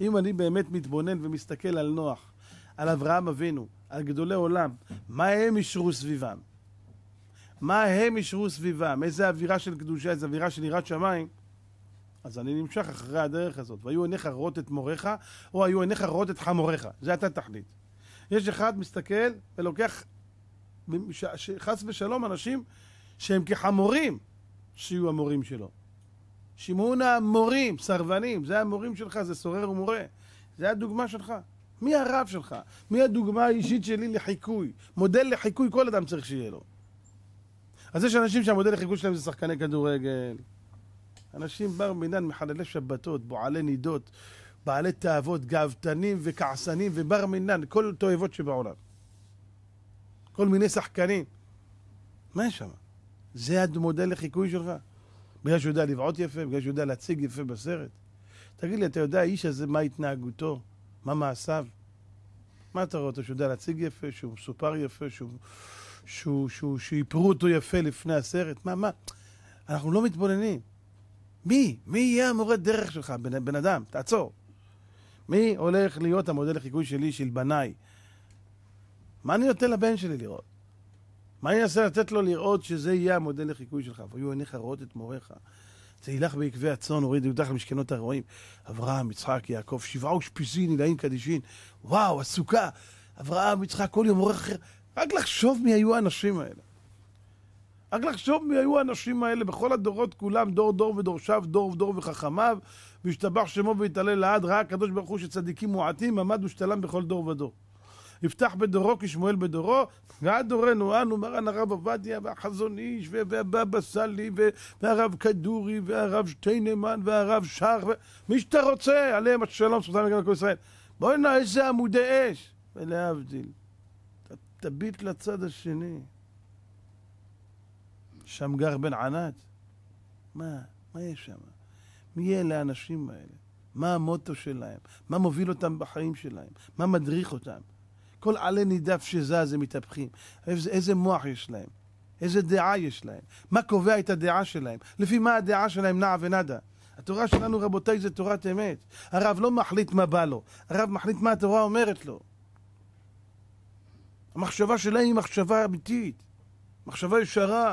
אם אני באמת מתבונן ומסתכל על נוח, על אברהם אבינו, על גדולי עולם, מה הם אישרו סביבם? מה הם אישרו סביבם? איזה אווירה של קדושה, איזה אווירה של יראת שמיים? אז אני נמשך אחרי הדרך הזאת. והיו עיניך רואות את מוריך, או היו עיניך רואות את חמוריך. זה אתה תחליט. יש אחד מסתכל ולוקח, חס ושלום, אנשים שהם כחמורים, שיהיו המורים שלו. שמעון המורים, סרבנים, זה המורים שלך, זה סורר ומורה. זה הדוגמה שלך. מי הרב שלך? מי הדוגמה האישית שלי לחיקוי? מודל לחיקוי כל אדם צריך שיהיה לו. אז יש אנשים שהמודל לחיקוי שלהם זה שחקני כדורגל. אנשים בר מינן, מחללי שבתות, בועלי נידות, בעלי תאוות, גאוותנים וכעסנים ובר מינן, כל תועבות שבעולם. כל מיני שחקנים. מה יש שם? זה המודל לחיקוי שלך? בגלל שהוא יודע לבעוט יפה? בגלל שהוא יודע להציג יפה בסרט? תגיד לי, אתה יודע האיש הזה, מה התנהגותו? מה מעשיו? מה אתה רואה אותו? שהוא יודע להציג יפה? שהוא מסופר יפה? שהוא... שהוא, שהוא, שיפרו אותו יפה לפני הסרט? מה, מה? אנחנו לא מתבוננים. מי? מי יהיה המורה דרך שלך? בן, בן אדם, תעצור. מי הולך להיות המודל לחיקוי שלי, של בניי? מה אני נותן לבן שלי לראות? מה אני אנסה לתת לו לראות שזה יהיה המודל לחיקוי שלך? ויהיו עיניך רואות את מוריך. זה ילך בעקבי הצאן, הוריד יהודך למשכנות הרועים. אברהם, יצחק, יעקב, שבעה אושפיזין, עילאים קדישין. וואו, הסוכה. אברהם, יצחק, כל יום עורך אחר. רק לחשוב מי היו האנשים האלה. רק לחשוב מי היו האנשים האלה בכל הדורות כולם, דור דור ודורשיו, דור ודור וחכמיו, והשתבח שמו והתעלל לעד, ראה הקדוש ברוך הוא שצדיקים מועטים, עמד ושתלם בכל דור ודור. יפתח בדורו כשמואל בדורו, ועד דורנו אנו מרן הרב עובדיה והחזון איש והבבא סאלי והרב כדורי והרב שטיינמן והרב שך, מי שאתה רוצה, עליהם השלום, זכותם לגבי כל ישראל. בואי בוא'נה, איזה עמודי אש! ולהבדיל, תביט לצד השני. שם גר בן ענת? מה? מה יש שם? מי אלה האנשים האלה? מה המוטו שלהם? מה מוביל אותם בחיים שלהם? מה מדריך אותם? כל עלה נידף שזז הם מתהפכים. איזה, איזה מוח יש להם? איזה דעה יש להם? מה קובע את הדעה שלהם? לפי מה הדעה שלהם נעה ונדה? התורה שלנו, רבותיי, זה תורת אמת. הרב לא מחליט מה בא לו, הרב מחליט מה התורה אומרת לו. המחשבה שלהם היא מחשבה אמיתית, מחשבה ישרה,